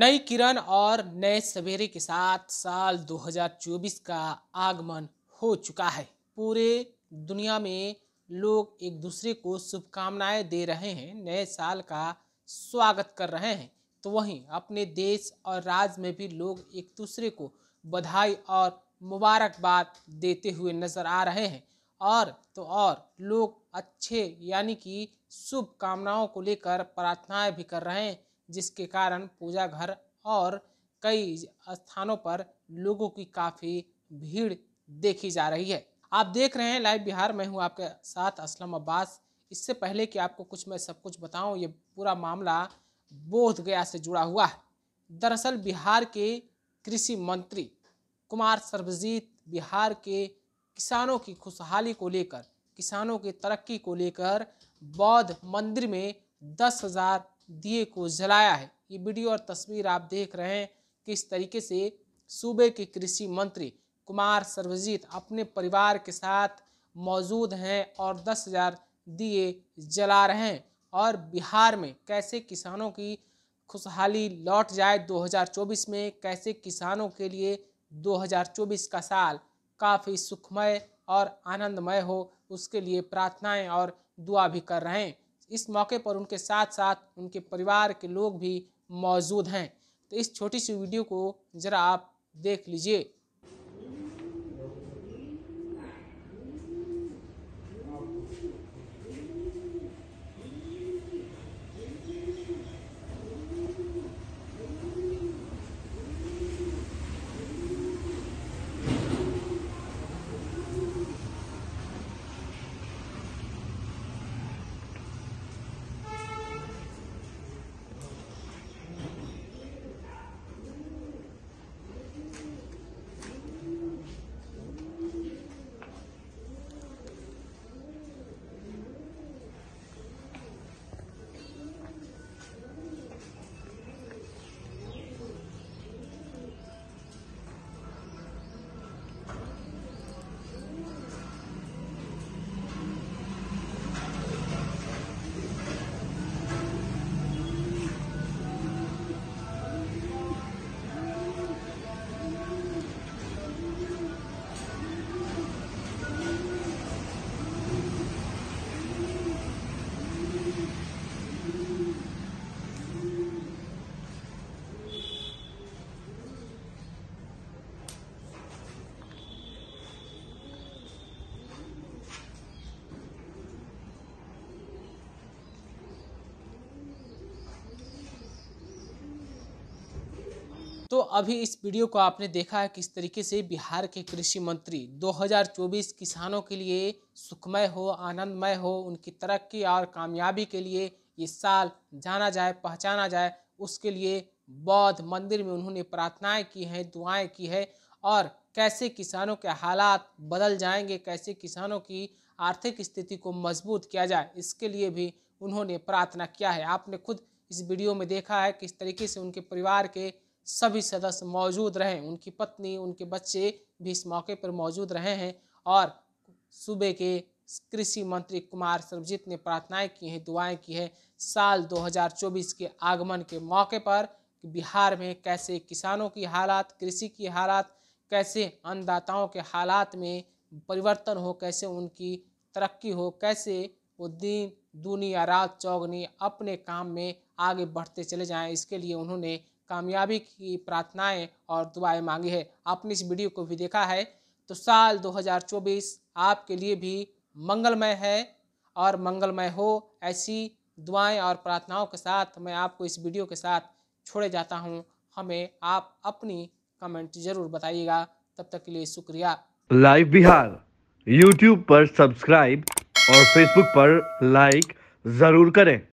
नई किरण और नए सवेरे के साथ साल 2024 का आगमन हो चुका है पूरे दुनिया में लोग एक दूसरे को शुभकामनाएं दे रहे हैं नए साल का स्वागत कर रहे हैं तो वहीं अपने देश और राज्य में भी लोग एक दूसरे को बधाई और मुबारकबाद देते हुए नज़र आ रहे हैं और तो और लोग अच्छे यानी कि शुभकामनाओं को लेकर प्रार्थनाएं भी कर रहे हैं जिसके कारण पूजा घर और कई स्थानों पर लोगों की काफ़ी भीड़ देखी जा रही है आप देख रहे हैं लाइव बिहार में हूँ आपके साथ असलम अब्बास इससे पहले कि आपको कुछ मैं सब कुछ बताऊं ये पूरा मामला बोध गया से जुड़ा हुआ है दरअसल बिहार के कृषि मंत्री कुमार सर्वजीत बिहार के किसानों की खुशहाली को लेकर किसानों की तरक्की को लेकर बौद्ध मंदिर में दस हज़ार दिए को जलाया है ये वीडियो और तस्वीर आप देख रहे हैं किस तरीके से सूबे के कृषि मंत्री कुमार सर्वजीत अपने परिवार के साथ मौजूद हैं और दस हज़ार दिए जला रहे हैं और बिहार में कैसे किसानों की खुशहाली लौट जाए 2024 में कैसे किसानों के लिए 2024 का साल काफ़ी सुखमय और आनंदमय हो उसके लिए प्रार्थनाएं और दुआ भी कर रहे हैं इस मौके पर उनके साथ साथ उनके परिवार के लोग भी मौजूद हैं तो इस छोटी सी वीडियो को ज़रा आप देख लीजिए तो अभी इस वीडियो को आपने देखा है किस तरीके से बिहार के कृषि मंत्री 2024 किसानों के लिए सुखमय हो आनंदमय हो उनकी तरक्की और कामयाबी के लिए ये साल जाना जाए पहचाना जाए उसके लिए बौद्ध मंदिर में उन्होंने प्रार्थनाएं की हैं दुआएं की है और कैसे किसानों के हालात बदल जाएंगे कैसे किसानों की आर्थिक स्थिति को मजबूत किया जाए इसके लिए भी उन्होंने प्रार्थना किया है आपने खुद इस वीडियो में देखा है किस तरीके से उनके परिवार के सभी सदस्य मौजूद रहें उनकी पत्नी उनके बच्चे भी इस मौके पर मौजूद रहे हैं और सूबे के कृषि मंत्री कुमार सरबजीत ने प्रार्थनाएं की हैं दुआएं की हैं साल 2024 के आगमन के मौके पर कि बिहार में कैसे किसानों की हालात कृषि की हालात कैसे अन्नदाताओं के हालात में परिवर्तन हो कैसे उनकी तरक्की हो कैसे वो दिन दुनिया रात चौगनी अपने काम में आगे बढ़ते चले जाएं इसके लिए उन्होंने कामयाबी की प्रार्थनाएं और दुआएं मांगी है आपने इस वीडियो को भी देखा है तो साल 2024 आपके लिए भी मंगलमय है और मंगलमय हो ऐसी दुआएं और प्रार्थनाओं के साथ मैं आपको इस वीडियो के साथ छोड़े जाता हूं हमें आप अपनी कमेंट जरूर बताइएगा तब तक के लिए शुक्रिया लाइव बिहार यूट्यूब पर सब्सक्राइब और फेसबुक पर लाइक जरूर करें